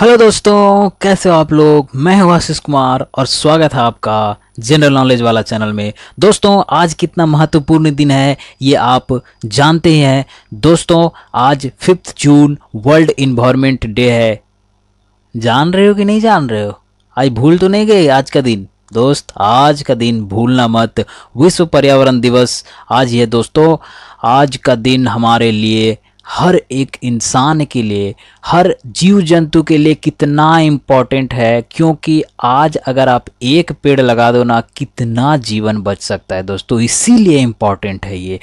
hello दोस्तों कैसे हो आप लोग मैं हूं आशीष कुमार और स्वागत है आपका जनरल नॉलेज वाला चैनल में दोस्तों आज कितना महत्वपूर्ण दिन है ये आप जानते ही हैं दोस्तों आज fifth June world environment day है जान रहे हो कि नहीं जान रहे हो आज भूल तो नहीं गए आज का दिन दोस्त आज का दिन भूलना मत विश्व पर्यावरण दिवस आज ये दोस्तों आज का दिन हमारे लिए हर एक इंसान के लिए हर जीव जंतु के लिए कितना इम्पॉर्टेंट है क्योंकि आज अगर आप एक पेड़ लगा दो ना कितना जीवन बच सकता है दोस्तों इसीलिए इम्पॉर्टेंट है ये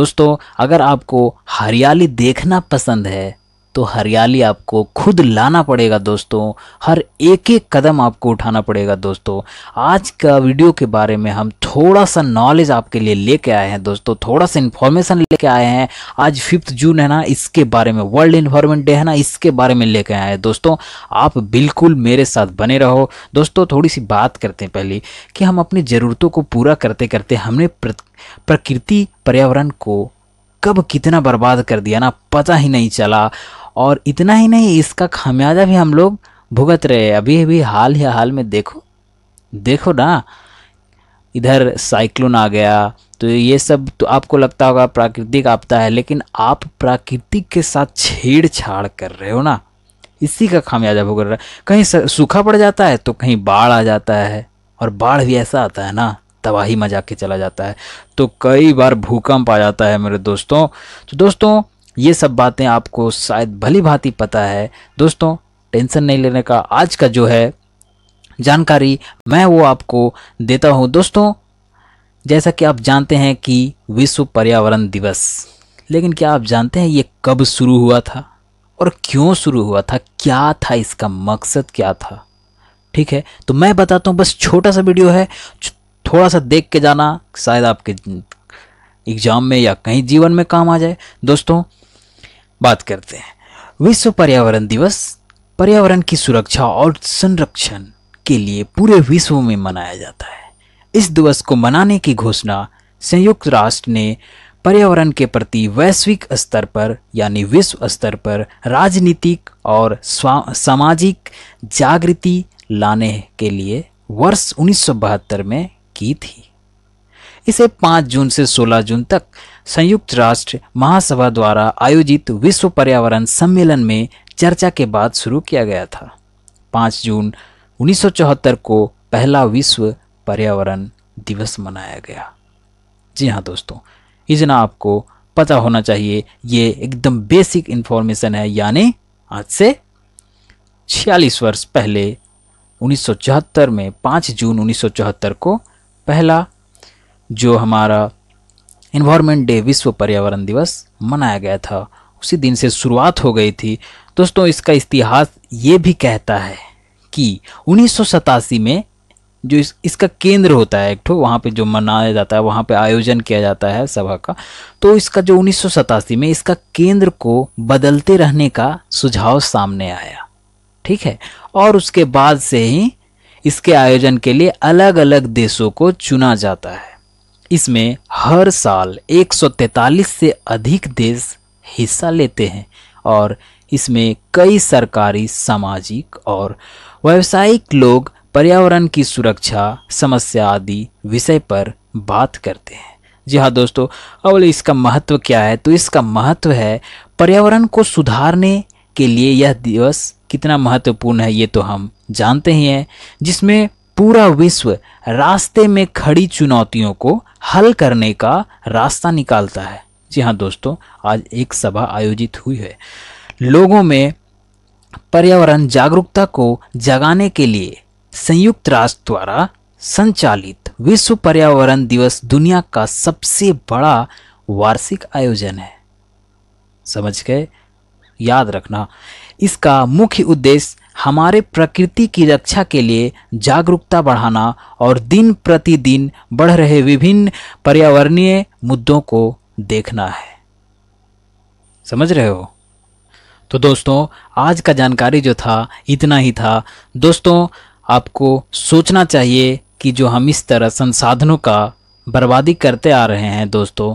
दोस्तों अगर आपको हरियाली देखना पसंद है तो हरियाली आपको खुद लाना पड़ेगा दोस्तों हर एक एक कदम आपको उठाना पड़ेगा दोस्तों आज का वीडियो के बारे में हम थोड़ा सा नॉलेज आपके लिए लेके आए हैं दोस्तों थोड़ा सा इन्फॉर्मेशन लेके आए हैं आज फिफ्थ जून है ना इसके बारे में वर्ल्ड इन्वायरमेंट डे है ना इसके बारे में लेके आए हैं दोस्तों आप बिल्कुल मेरे साथ बने रहो दोस्तों थोड़ी सी बात करते हैं पहले कि हम अपनी ज़रूरतों को पूरा करते करते हमने प्रकृति पर्यावरण को कब कितना बर्बाद कर दिया ना पता ही नहीं चला और इतना ही नहीं इसका खामियाजा भी हम लोग भुगत रहे अभी अभी हाल ही हाल में देखो देखो ना इधर साइक्लोन आ गया तो ये सब तो आपको लगता होगा प्राकृतिक आपदा है लेकिन आप प्राकृतिक के साथ छेड़छाड़ कर रहे हो ना इसी का खामियाजा भुगत रहा है कहीं सूखा पड़ जाता है तो कहीं बाढ़ आ जाता है और बाढ़ भी ऐसा आता है ना तबाही मजा के चला जाता है तो कई बार भूकंप आ जाता है मेरे दोस्तों तो दोस्तों ये सब बातें आपको शायद भली भांति पता है दोस्तों टेंशन नहीं लेने का आज का जो है जानकारी मैं वो आपको देता हूँ दोस्तों जैसा कि आप जानते हैं कि विश्व पर्यावरण दिवस लेकिन क्या आप जानते हैं ये कब शुरू हुआ था और क्यों शुरू हुआ था क्या था इसका मकसद क्या था ठीक है तो मैं बताता हूँ बस छोटा सा वीडियो है थोड़ा सा देख के जाना शायद आपके एग्जाम में या कहीं जीवन में काम आ जाए दोस्तों बात करते हैं विश्व पर्यावरण दिवस पर्यावरण की सुरक्षा और संरक्षण के लिए पूरे विश्व में मनाया जाता है इस दिवस को मनाने की घोषणा संयुक्त राष्ट्र ने पर्यावरण के प्रति वैश्विक स्तर पर यानी विश्व स्तर पर राजनीतिक और सामाजिक जागृति लाने के लिए वर्ष उन्नीस में की थी इसे 5 जून से 16 जून तक संयुक्त राष्ट्र महासभा द्वारा आयोजित विश्व पर्यावरण सम्मेलन में चर्चा के बाद शुरू किया गया था 5 जून 1974 को पहला विश्व पर्यावरण दिवस मनाया गया जी हाँ दोस्तों इतना आपको पता होना चाहिए ये एकदम बेसिक इन्फॉर्मेशन है यानी आज से छियालीस वर्ष पहले 1974 में 5 जून 1974 को पहला जो हमारा इन्वायरमेंट डे विश्व पर्यावरण दिवस मनाया गया था उसी दिन से शुरुआत हो गई थी दोस्तों इसका इतिहास ये भी कहता है कि उन्नीस में जो इस, इसका केंद्र होता है एक ठो वहाँ पे जो मनाया जाता है वहाँ पे आयोजन किया जाता है सभा का तो इसका जो उन्नीस में इसका केंद्र को बदलते रहने का सुझाव सामने आया ठीक है और उसके बाद से ही इसके आयोजन के लिए अलग अलग देशों को चुना जाता है इसमें हर साल 143 से अधिक देश हिस्सा लेते हैं और इसमें कई सरकारी सामाजिक और व्यावसायिक लोग पर्यावरण की सुरक्षा समस्या आदि विषय पर बात करते हैं जी हाँ दोस्तों अब इसका महत्व क्या है तो इसका महत्व है पर्यावरण को सुधारने के लिए यह दिवस कितना महत्वपूर्ण है ये तो हम जानते ही हैं जिसमें पूरा विश्व रास्ते में खड़ी चुनौतियों को हल करने का रास्ता निकालता है जी हाँ दोस्तों आज एक सभा आयोजित हुई है लोगों में पर्यावरण जागरूकता को जगाने के लिए संयुक्त राष्ट्र द्वारा संचालित विश्व पर्यावरण दिवस दुनिया का सबसे बड़ा वार्षिक आयोजन है समझ के याद रखना इसका मुख्य उद्देश्य हमारे प्रकृति की रक्षा के लिए जागरूकता बढ़ाना और दिन प्रतिदिन बढ़ रहे विभिन्न पर्यावरणीय मुद्दों को देखना है समझ रहे हो तो दोस्तों आज का जानकारी जो था इतना ही था दोस्तों आपको सोचना चाहिए कि जो हम इस तरह संसाधनों का बर्बादी करते आ रहे हैं दोस्तों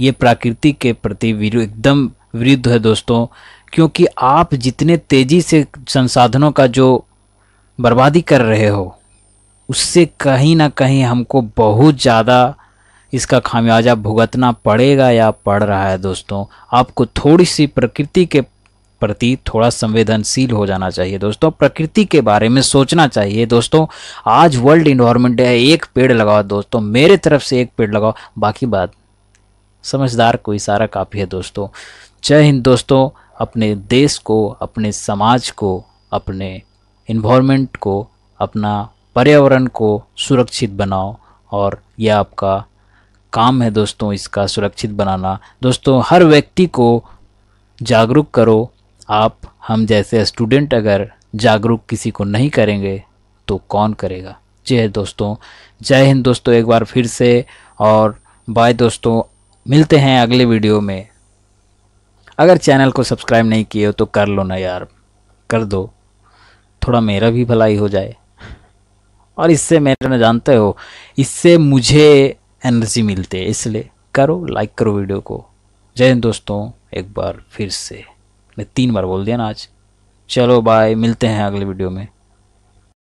ये प्रकृति के प्रति एकदम विरुद्ध है दोस्तों क्योंकि आप जितने तेज़ी से संसाधनों का जो बर्बादी कर रहे हो उससे कहीं ना कहीं हमको बहुत ज़्यादा इसका खामियाजा भुगतना पड़ेगा या पड़ रहा है दोस्तों आपको थोड़ी सी प्रकृति के प्रति थोड़ा संवेदनशील हो जाना चाहिए दोस्तों प्रकृति के बारे में सोचना चाहिए दोस्तों आज वर्ल्ड इन्वायरमेंट डे है एक पेड़ लगाओ दोस्तों मेरे तरफ से एक पेड़ लगाओ बाकी बात समझदार कोई सारा काफ़ी है दोस्तों जय हिंद दोस्तों अपने देश को अपने समाज को अपने इन्वामेंट को अपना पर्यावरण को सुरक्षित बनाओ और यह आपका काम है दोस्तों इसका सुरक्षित बनाना दोस्तों हर व्यक्ति को जागरूक करो आप हम जैसे स्टूडेंट अगर जागरूक किसी को नहीं करेंगे तो कौन करेगा जय दोस्तों जय हिंद दोस्तों एक बार फिर से और बाय दोस्तों मिलते हैं अगले वीडियो में अगर चैनल को सब्सक्राइब नहीं किए हो तो कर लो ना यार कर दो थोड़ा मेरा भी भलाई हो जाए और इससे मेरे ना जानते हो इससे मुझे एनर्जी मिलती है इसलिए करो लाइक करो वीडियो को जय हिंद दोस्तों एक बार फिर से मैं तीन बार बोल दिया ना आज चलो बाय मिलते हैं अगले वीडियो में